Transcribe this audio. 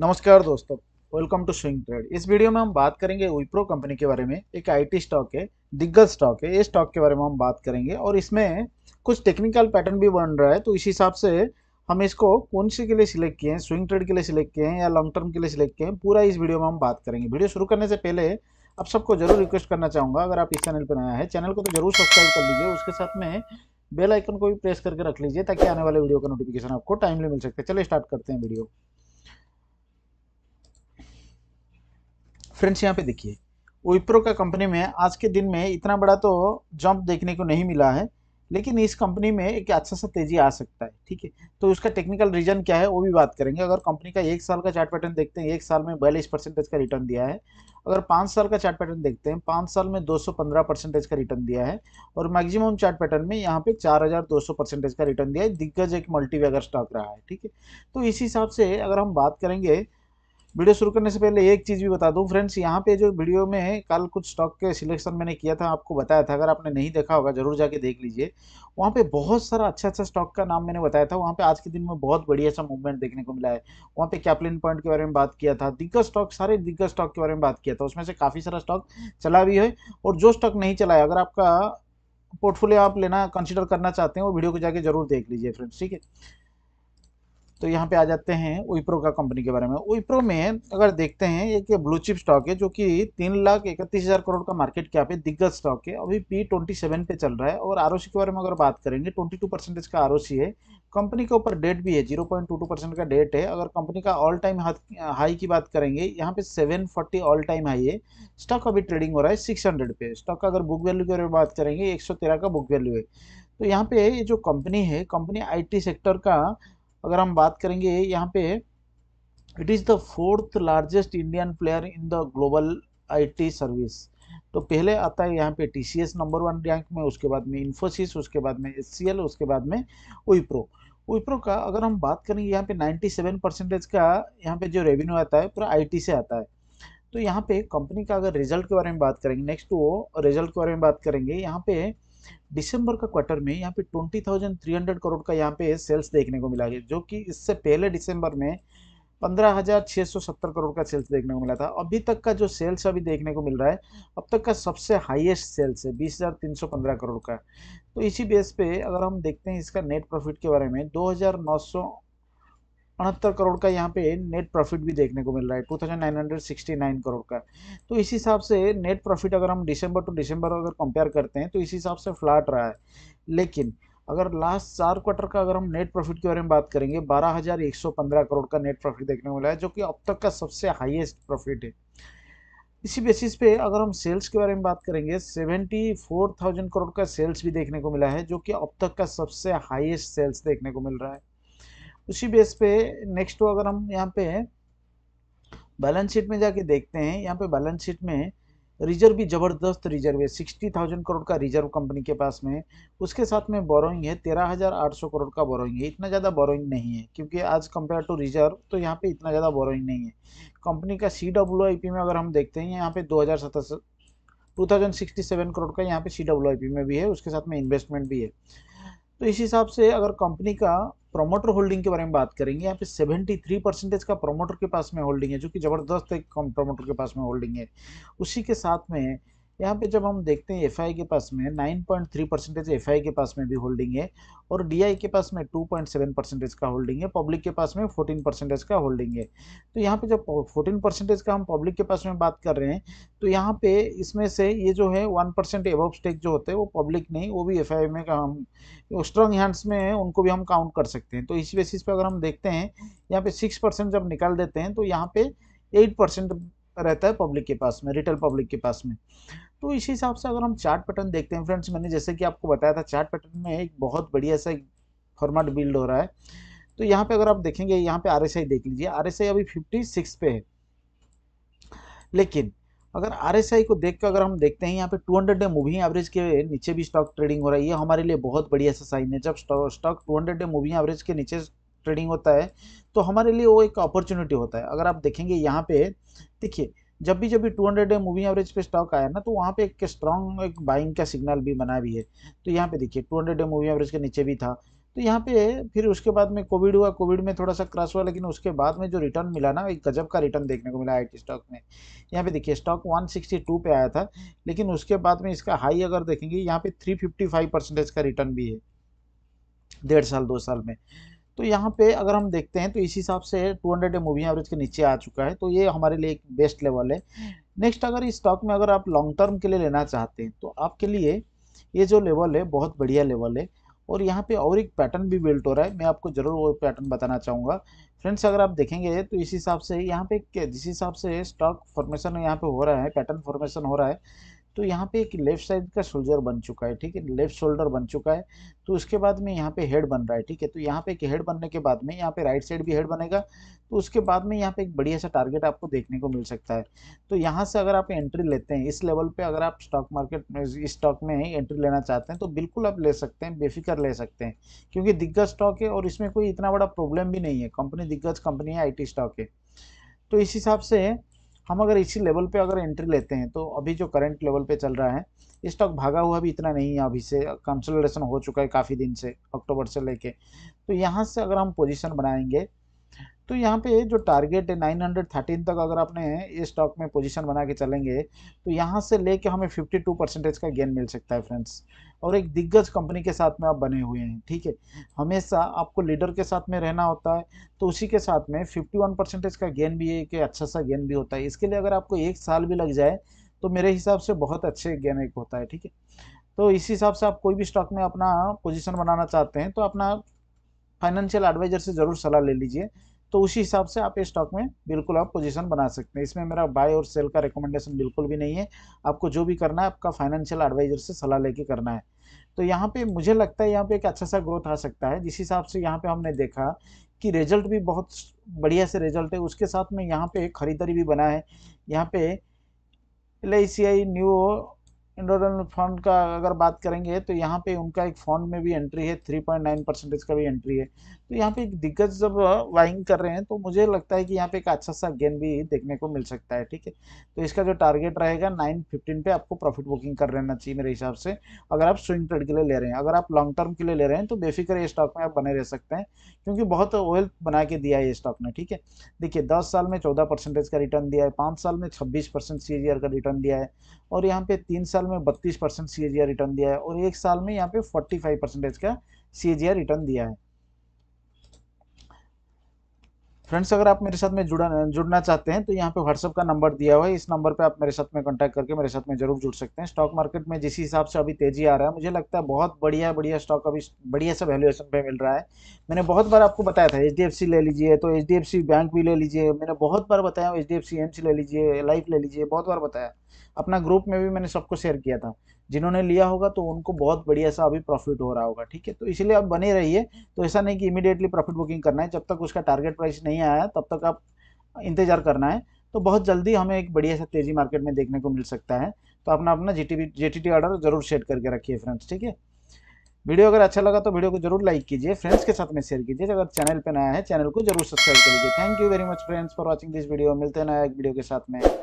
नमस्कार दोस्तों welcome to swing trade इस वीडियो में हम बात करेंगे विप्रो कंपनी के बारे में एक आईटी स्टॉक है दिग्गज स्टॉक है ये स्टॉक के बारे में हम बात करेंगे और इसमें कुछ टेक्निकल पैटर्न भी बन रहा है तो इस हिसाब से हम इसको कौन सी के लिए सिलेक्ट किए हैं स्विंग ट्रेड के लिए सिलेक्ट किए हैं या लॉन्ग टर्म के लिए सिलेक्ट किए हैं पूरा इस वीडियो में हम बात करेंगे वीडियो शुरू करने से पहले आप सबको जरूर रिक्वेस्ट करना चाहूँगा अगर आप इस चैनल पर नया है चैनल को तो जरूर सब्सक्राइब कर लीजिए उसके साथ में बेल आइकन को भी प्रेस करके रख लीजिए ताकि आने वाले वीडियो का नोटिफिकेशन आपको टाइमली मिल सकता है चलिए स्टार्ट करते हैं वीडियो फ्रेंड्स यहाँ पे देखिए विप्रो का कंपनी में आज के दिन में इतना बड़ा तो जंप देखने को नहीं मिला है लेकिन इस कंपनी में एक अच्छा सा तेजी आ सकता है ठीक है तो उसका टेक्निकल रीजन क्या है वो भी बात करेंगे अगर कंपनी का एक साल का चार्ट पैटर्न देखते हैं एक साल में बयालीस परसेंटेज का रिटर्न दिया है अगर पाँच साल का चार्ट पैटर्न देखते हैं पाँच साल में 215 परसेंटेज का रिटर्न दिया है और मैक्सिमम चार्ट पैटर्न में यहाँ पे 4200 परसेंटेज का रिटर्न दिया है दिग्गज एक मल्टी स्टॉक रहा है ठीक है तो इस हिसाब से अगर हम बात करेंगे वीडियो शुरू करने से पहले एक चीज़ भी बता दूं फ्रेंड्स यहाँ पे जो वीडियो में है कल कुछ स्टॉक के सिलेक्शन मैंने किया था आपको बताया था अगर आपने नहीं देखा होगा जरूर जाके देख लीजिए वहाँ पे बहुत सारा अच्छा अच्छा स्टॉक का नाम मैंने बताया था वहाँ पे आज के दिन में बहुत बढ़िया सा मूवमेंट देखने को मिला है वहाँ पे कैपलिन पॉइंट के बारे में बात किया था दिग्गज स्टॉक सारे दिग्गज स्टॉक के बारे में बात किया था उसमें से काफ़ी सारा स्टॉक चला भी है और जो स्टॉक नहीं चला है अगर आपका पोर्टफोलियो आप लेना कंसिडर करना चाहते हैं वो वीडियो को जाके जरूर देख लीजिए फ्रेंड्स ठीक है तो यहाँ पे आ जाते हैं विप्रो का कंपनी के बारे में विप्रो में अगर देखते हैं एक ब्लू चिप स्टॉक है जो कि तीन लाख इकतीस हज़ार करोड़ का मार्केट कैप है दिग्गज स्टॉक है अभी पी ट्वेंटी सेवन पे चल रहा है और आर के बारे में अगर बात करेंगे ट्वेंटी टू परसेंटेज का आर है कंपनी के ऊपर डेट भी है zero point two two percent का डेट है अगर कंपनी का ऑल टाइम हाई की बात करेंगे यहाँ पे seven forty all time high है स्टॉक अभी ट्रेडिंग हो रहा है सिक्स हंड्रेड पे स्टॉक का अगर बुक वैल्यू की में बात करेंगे एक सौ तेरह का बुक वैल्यू है तो यहाँ पे ये जो कंपनी है कंपनी आईटी सेक्टर का अगर हम बात करेंगे यहाँ पे it is the fourth largest Indian player in the global IT service तो पहले आता है यहाँ पे टीसीएस नंबर वन रैंक में उसके बाद में इंफोसिस उसके बाद में एस उसके बाद में विप्रो विप्रो का अगर हम बात करेंगे यहाँ पे 97 परसेंटेज का यहाँ पे जो रेवेन्यू आता है पूरा आईटी से आता है तो यहाँ पे कंपनी का अगर रिजल्ट के बारे में बात करेंगे नेक्स्ट वो रिजल्ट के बारे में बात करेंगे यहाँ पे दिसंबर का क्वार्टर में यहाँ पे 20,300 करोड़ का यहाँ पे सेल्स देखने को मिला है जो कि इससे पहले दिसंबर में 15,670 करोड़ का सेल्स देखने को मिला था अभी तक का जो सेल्स अभी देखने को मिल रहा है अब तक का सबसे हाईएस्ट सेल्स है 20,315 करोड़ का तो इसी बेस पे अगर हम देखते हैं इसका नेट प्रॉफिट के बारे में 2,900 उनहत्तर करोड़ का यहाँ पे नेट प्रॉफिट भी देखने को मिल रहा है नाइन करोड़ का तो इस हिसाब से नेट प्रॉफिट अगर हम दिसंबर टू दिसंबर अगर कंपेयर करते हैं तो इस हिसाब से फ्लैट रहा है लेकिन अगर लास्ट चार क्वार्टर का अगर हम नेट प्रॉफिट के बारे में बात करेंगे बारह हजार एक सौ पंद्रह करोड़ का नेट प्रॉफिट देखने को मिला है जो कि अब तक का सबसे हाईएस्ट प्रॉफिट है इसी बेसिस पे अगर हम सेल्स के बारे में बात करेंगे सेवेंटी फोर थाउजेंड करोड़ का सेल्स भी देखने को मिला है जो कि अब तक का सबसे हाईएस्ट सेल्स देखने को मिल रहा है उसी बेस पे नेक्स्ट अगर हम यहाँ पे बैलेंस शीट में जाके देखते हैं यहाँ पे बैलेंस शीट में रिजर्व भी ज़बरदस्त रिजर्व है सिक्सटी थाउजेंड करोड़ का रिजर्व कंपनी के पास में उसके साथ में बोरोइंग है तेरह हज़ार आठ सौ करोड़ का बोरोइंग है इतना ज़्यादा बोरोइंग नहीं है क्योंकि आज कंपेयर टू रिजर्व तो यहाँ पे इतना ज़्यादा बोरोइंग नहीं है कंपनी का सी डब्ल्यू आई पी में अगर हम देखते हैं यहाँ पे दो हज़ार सत्तर two thousand sixty seven crore का यहाँ पे सी डब्ल्यू आई पी में भी है उसके साथ में इन्वेस्टमेंट भी है तो इस हिसाब से अगर कंपनी का प्रोमोटर होल्डिंग के बारे में बात करेंगे यहाँ पे 73 परसेंटेज का प्रोमोटर के पास में होल्डिंग है जो कि ज़बरदस्त एक प्रोमोटर के पास में होल्डिंग है उसी के साथ में यहाँ पे जब हम देखते हैं एफ के पास में 9.3 परसेंटेज एफ के पास में भी होल्डिंग है और डी के पास में 2.7 परसेंटेज का होल्डिंग है पब्लिक के पास में 14 परसेंटेज का होल्डिंग है तो यहाँ पे जब 14 परसेंटेज का हम पब्लिक के पास में बात कर रहे हैं तो यहाँ पे इसमें से ये जो है वन परसेंट एबव स्टेक जो होते हैं वो पब्लिक नहीं वो भी एफ में का हम स्ट्रॉन्ग हैंड्स में है उनको भी हम काउंट कर सकते हैं तो इस बेसिस पर अगर हम देखते हैं यहाँ पे सिक्स जब निकाल देते हैं तो यहाँ पे एट रहता है पब्लिक के पास में रिटेल पब्लिक के पास में तो इसी हिसाब से अगर हम चार्ट पैटर्न देखते हैं फ्रेंड्स मैंने जैसे कि आपको बताया था चार्ट पैटर्न में एक बहुत बढ़िया सा फॉर्मेट बिल्ड हो रहा है तो यहाँ पे अगर आप देखेंगे यहाँ पे आरएसआई देख लीजिए आरएसआई अभी 56 पे है लेकिन अगर आरएसआई को देख कर अगर हम देखते हैं यहाँ पे 200 डे मूविंग एवरेज के नीचे भी स्टॉक ट्रेडिंग हो रहा है ये हमारे लिए बहुत बढ़िया सा साइन है जब stock two hundred day moving average के नीचे ट्रेडिंग होता है तो हमारे लिए वो एक अपॉर्चुनिटी होता है अगर आप देखेंगे यहाँ पे देखिए जब भी जब भी 200 डे मूविंग एवरेज पे स्टॉक आया ना तो वहाँ पे एक स्ट्रॉन्ग एक बाइंग का सिग्नल भी बना भी है तो यहाँ पे देखिए 200 डे मूविंग एवरेज के नीचे भी था तो यहाँ पे फिर उसके बाद में कोविड हुआ कोविड में थोड़ा सा क्रश हुआ लेकिन उसके बाद में जो रिटर्न मिला ना एक गजब का रिटर्न देखने को मिला आई स्टॉक में यहाँ पे देखिए स्टॉक 162 पे आया था लेकिन उसके बाद में इसका हाई अगर देखेंगे यहाँ पे 355 परसेंटेज का रिटर्न भी है डेढ़ साल दो साल में तो यहाँ पे अगर हम देखते हैं तो इस हिसाब से टू हंड्रेड मूविंग एवरेज के नीचे आ चुका है तो ये हमारे लिए एक बेस्ट लेवल है नेक्स्ट हम्म। अगर इस स्टॉक में अगर आप लॉन्ग टर्म के लिए लेना चाहते हैं तो आपके लिए ये जो लेवल है बहुत बढ़िया लेवल है और यहाँ पे और एक पैटर्न भी बिल्ट हो रहा है मैं आपको ज़रूर वो पैटर्न बताना चाहूँगा फ्रेंड्स अगर आप देखेंगे तो इस हिसाब से यहाँ पे जिस हिसाब से स्टॉक फॉर्मेशन यहाँ पे हो रहा है पैटर्न फॉर्मेशन हो रहा है तो यहाँ पे एक लेफ्ट साइड का शोल्जर बन चुका है ठीक है लेफ्ट शोल्डर बन चुका है तो उसके बाद में यहाँ पे हेड बन रहा है ठीक है तो यहाँ पे एक हेड बनने के बाद में यहाँ पे राइट साइड भी हेड बनेगा तो उसके बाद में यहाँ पे एक बढ़िया सा टारगेट आपको देखने को मिल सकता है तो यहाँ से अगर आप एंट्री लेते हैं इस लेवल पे अगर आप स्टॉक मार्केट में स्टॉक में एंट्री लेना चाहते हैं तो बिल्कुल आप ले सकते हैं बेफिक्र ले सकते हैं क्योंकि दिग्गज स्टॉक है और इसमें कोई इतना बड़ा प्रॉब्लम भी नहीं है कंपनी दिग्गज कंपनी है आई स्टॉक है तो इस हिसाब से हम अगर इसी लेवल पे अगर एंट्री लेते हैं तो अभी जो करंट लेवल पे चल रहा है स्टॉक भागा हुआ भी इतना नहीं है अभी से कंसोलिडेशन हो चुका है काफ़ी दिन से अक्टूबर से लेके तो यहाँ से अगर हम पोजीशन बनाएंगे तो यहाँ पे जो टारगेट है 913 तक अगर आपने ये स्टॉक में पोजीशन बना के चलेंगे तो यहाँ से लेके हमें 52 परसेंटेज का गेन मिल सकता है फ्रेंड्स और एक दिग्गज कंपनी के साथ में आप बने हुए हैं ठीक है हमेशा आपको लीडर के साथ में रहना होता है तो उसी के साथ में 51 परसेंटेज का गेन भी है कि अच्छा सा गेन भी होता है इसके लिए अगर आपको एक साल भी लग जाए तो मेरे हिसाब से बहुत अच्छे गेन एक होता है ठीक है तो इस हिसाब से आप कोई भी स्टॉक में अपना पोजिशन बनाना चाहते हैं तो अपना फाइनेंशियल एडवाइजर से ज़रूर सलाह ले लीजिए तो उसी हिसाब से आप स्टॉक में बिल्कुल आप पोजीशन बना सकते हैं इसमें मेरा बाय और सेल का रिकमेंडेशन बिल्कुल भी नहीं है आपको जो भी करना है आपका फाइनेंशियल एडवाइजर से सलाह लेके करना है तो यहाँ पे मुझे लगता है यहाँ पे एक अच्छा सा ग्रोथ आ सकता है जिस हिसाब से यहाँ पे हमने देखा कि रिजल्ट भी बहुत बढ़िया से रिजल्ट है उसके साथ में यहाँ पे खरीदारी भी बना है यहाँ पे एल न्यू इंडोरल फंड का अगर बात करेंगे तो यहाँ पे उनका एक फंड में भी एंट्री है थ्री पॉइंट नाइन परसेंटेज का भी एंट्री है तो यहाँ पे एक दिग्गज जब वाइंग कर रहे हैं तो मुझे लगता है कि यहाँ पे एक अच्छा सा गेन भी देखने को मिल सकता है ठीक है तो इसका जो टारगेट रहेगा नाइन फिफ्टीन पे आपको प्रॉफिट बुकिंग कर लेना चाहिए मेरे हिसाब से अगर आप स्विंग ट्रेड के लिए ले रहे हैं अगर आप लॉन्ग टर्म के लिए ले रहे हैं तो बेफिक्र ये स्टॉक में आप बने रह सकते हैं क्योंकि बहुत वेल्थ बना के दिया है ये स्टॉक ने ठीक है देखिए दस साल में चौदह परसेंटेज का रिटर्न दिया है पाँच साल में छब्बीस परसेंट का रिटर्न दिया है और यहाँ पे तीन साल साल में 32 परसेंट सी रिटर्न दिया है और एक साल में यहाँ पे 45 परसेंटेज का सी रिटर्न दिया है फ्रेंड्स अगर आप मेरे साथ में जुड़ा जुड़ना चाहते हैं तो यहाँ पे व्हाट्सअप का नंबर दिया हुआ है इस नंबर पे आप मेरे साथ में कांटेक्ट करके मेरे साथ में जरूर जुड़ सकते हैं स्टॉक मार्केट में जिस हिसाब से अभी तेजी आ रहा है मुझे लगता है बहुत बढ़िया बढ़िया स्टॉक अभी बढ़िया सा वैल्यूएशन पे मिल रहा है मैंने बहुत बार आपको बताया था एच ले लीजिए तो एच बैंक भी ले लीजिए मैंने बहुत बार बताया एच डी ले लीजिए लाइफ ले लीजिए बहुत बार बताया अपना ग्रुप में भी मैंने सबको शेयर किया था जिन्होंने लिया होगा तो उनको बहुत बढ़िया सा अभी प्रॉफिट हो रहा होगा ठीक है तो इसलिए आप बने रहिए तो ऐसा नहीं कि इमीडिएटली प्रॉफिट बुकिंग करना है जब तक उसका टारगेट प्राइस नहीं आया तब तक आप इंतजार करना है तो बहुत जल्दी हमें एक बढ़िया सा तेजी मार्केट में देखने को मिल सकता है तो अपना अपना जी टी ऑर्डर जरूर सेट करके रखिए फ्रेंड्स ठीक है वीडियो अगर अच्छा लगा तो वीडियो को जरूर लाइक कीजिए फ्रेंड्स के साथ में शेयर कीजिए अगर चैनल पर नया है चैनल को जरूर सब्सक्राइब कर लीजिए thank you very much friends for watching this video मिलते हैं नया एक वीडियो के साथ में